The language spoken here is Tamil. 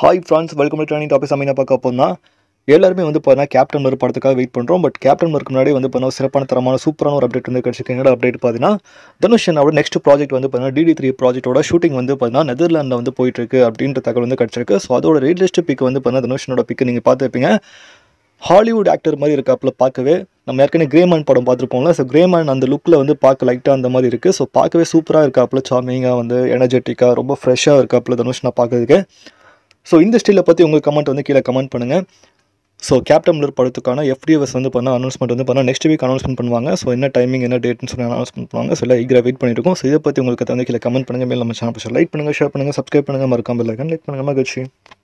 hi friends welcome to training topics அமைனா பார்க்க போனால் எல்லாருமே வந்து பார்த்தீங்கன்னா கேப்டன் மறு படத்துக்காக வெயிட் பண்ணுறோம் பட் கேப்டன் மறுக்கு முன்னாடி வந்து பார்த்தா சிறப்பான தரமான சூப்பரான ஒரு அப்டேட் வந்து கிடச்சிருக்கு என்னோட அப்டேட் பார்த்தீங்கன்னா தனுஷ் என்னோட நெக்ஸ்ட் ப்ராஜெக்ட் வந்து பார்த்தீங்கன்னா டிடி த்ரீ ப்ராஜெக்டோட ஷூட்டிங் வந்து பார்த்தீங்கன்னா நெதர்லாண்டில் வந்து போயிட்டுருக்கு அப்படின்ற தகவல் வந்து கிடச்சிருக்கு ஸோ அதோட ரீலிஸ்ட் பிக் வந்து பார்த்தீங்கன்னா தனுஷனோட பிக் நீங்கள் பார்த்துருப்பீங்க ஹாலிவுட் ஆக்டர் மாதிரி இருக்காப்புல பார்க்கவே நம்ம ஏற்கனவே கிரேமேன் படம் பார்த்துருப்போம்ல ஸோ கிரேமேன் அந்த லுக்கில் வந்து பார்க்க லைட்டாக அந்த மாதிரி இருக்குது ஸோ பார்க்கவே சூப்பராக இருக்காப்புல சாமிங்காக வந்து எனர்ஜெட்டிக்காக ரொம்ப ஃப்ரெஷ்ஷாக இருக்காப்புல தனுஷ் நான் பார்க்குறதுக்கு ஸோ இந்த ஸ்டீலை பற்றி உங்கள் கமெண்ட் வந்து கீழே கமெண்ட் பண்ணுங்கள் ஸோ கேப்டன் மிலர் படத்துக்கான எஃப்டிஎஸ் வந்து பண்ணால் அனௌன்ஸ்மெண்ட் வந்து பண்ணால் நெக்ஸ்ட் வீக் அனௌன்ஸ்மெண்ட் பண்ணுவாங்க ஸோ என்ன டைமிங் என்ன டேட்னு சொல்லி அனௌன்ஸ்மெண்ட் பண்ணுவாங்க ஸோ எல்லாம் வெயிட் பண்ணியிருக்கோம் ஸோ இதை பற்றி உங்களுக்கு வந்து கீழே கமெண்ட் பண்ணுங்கள் மேலே நம்ம சேனல் லைக் பண்ணுங்கள் ஷேர் பண்ணுங்கள் சப்ஸ்கிரைப் பண்ணுங்கள் மறக்காமல் லைக் பண்ணுங்கள் மகிழ்ச்சி